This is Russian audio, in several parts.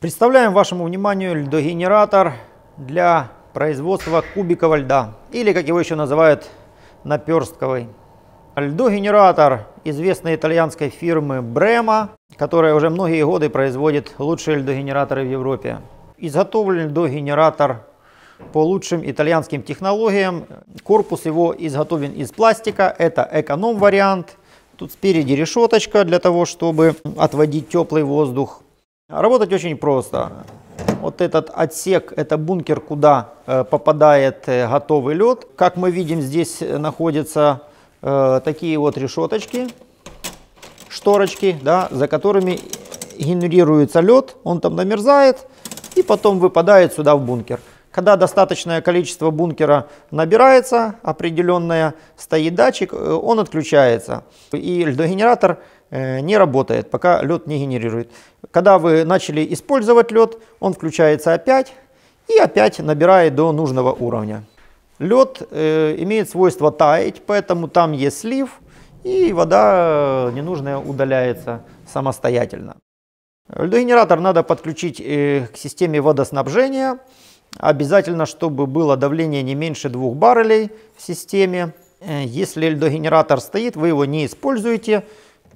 Представляем вашему вниманию льдогенератор для производства кубикового льда, или как его еще называют, наперстковый. Льдогенератор известной итальянской фирмы Брема, которая уже многие годы производит лучшие льдогенераторы в Европе. Изготовлен льдогенератор по лучшим итальянским технологиям. Корпус его изготовлен из пластика, это эконом-вариант. Тут спереди решеточка для того, чтобы отводить теплый воздух. А работать очень просто. Вот этот отсек, это бункер, куда э, попадает э, готовый лед. Как мы видим, здесь находятся э, такие вот решеточки, шторочки, да, за которыми генерируется лед, он там намерзает и потом выпадает сюда в бункер. Когда достаточное количество бункера набирается, определенная стоит датчик, он отключается. И льдогенератор Э, не работает, пока лед не генерирует. Когда вы начали использовать лед, он включается опять и опять набирает до нужного уровня. Лед э, имеет свойство таять, поэтому там есть слив, и вода э, ненужная удаляется самостоятельно. Льдогенератор надо подключить э, к системе водоснабжения. Обязательно, чтобы было давление не меньше двух баррелей в системе. Э, если льдогенератор стоит, вы его не используете,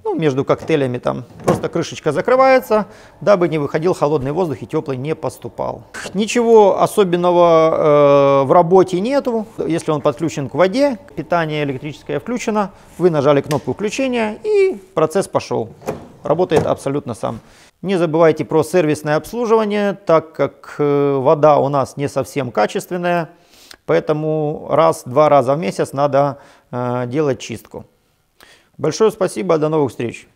ну, между коктейлями там просто крышечка закрывается, дабы не выходил холодный воздух и теплый не поступал. Ничего особенного э, в работе нету, если он подключен к воде, питание электрическое включено, вы нажали кнопку включения и процесс пошел. Работает абсолютно сам. Не забывайте про сервисное обслуживание, так как э, вода у нас не совсем качественная, поэтому раз-два раза в месяц надо э, делать чистку. Большое спасибо, до новых встреч.